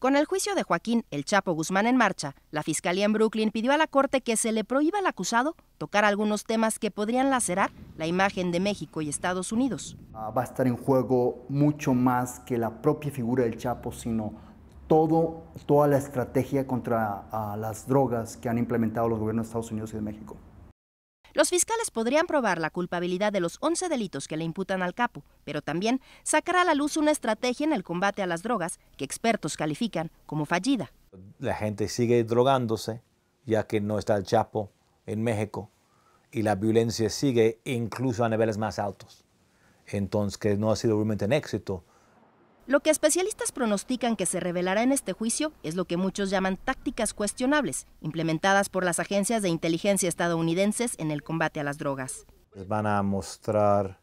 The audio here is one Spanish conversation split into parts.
Con el juicio de Joaquín El Chapo Guzmán en marcha, la Fiscalía en Brooklyn pidió a la Corte que se le prohíba al acusado tocar algunos temas que podrían lacerar la imagen de México y Estados Unidos. Ah, va a estar en juego mucho más que la propia figura del Chapo, sino todo, toda la estrategia contra ah, las drogas que han implementado los gobiernos de Estados Unidos y de México. Los fiscales podrían probar la culpabilidad de los 11 delitos que le imputan al capo, pero también sacará a la luz una estrategia en el combate a las drogas que expertos califican como fallida. La gente sigue drogándose, ya que no está el Chapo en México, y la violencia sigue incluso a niveles más altos. Entonces, que no ha sido realmente un éxito lo que especialistas pronostican que se revelará en este juicio es lo que muchos llaman tácticas cuestionables, implementadas por las agencias de inteligencia estadounidenses en el combate a las drogas. Les van a mostrar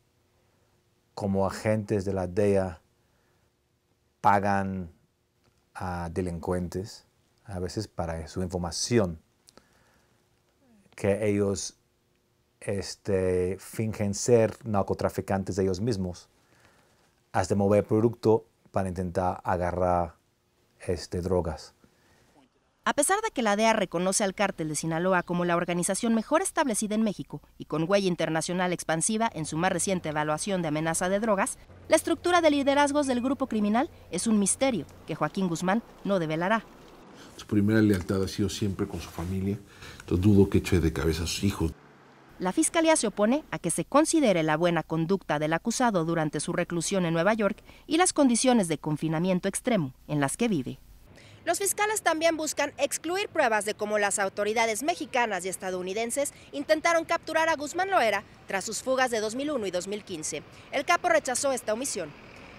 cómo agentes de la DEA pagan a delincuentes, a veces para su información, que ellos este, fingen ser narcotraficantes de ellos mismos, hasta mover producto para intentar agarrar este, drogas. A pesar de que la DEA reconoce al cártel de Sinaloa como la organización mejor establecida en México y con huella internacional expansiva en su más reciente evaluación de amenaza de drogas, la estructura de liderazgos del grupo criminal es un misterio que Joaquín Guzmán no develará. Su primera lealtad ha sido siempre con su familia, entonces dudo que eche de cabeza a sus hijos. La Fiscalía se opone a que se considere la buena conducta del acusado durante su reclusión en Nueva York y las condiciones de confinamiento extremo en las que vive. Los fiscales también buscan excluir pruebas de cómo las autoridades mexicanas y estadounidenses intentaron capturar a Guzmán Loera tras sus fugas de 2001 y 2015. El capo rechazó esta omisión.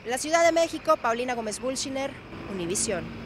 la Ciudad de México, Paulina Gómez Bulchiner, Univisión.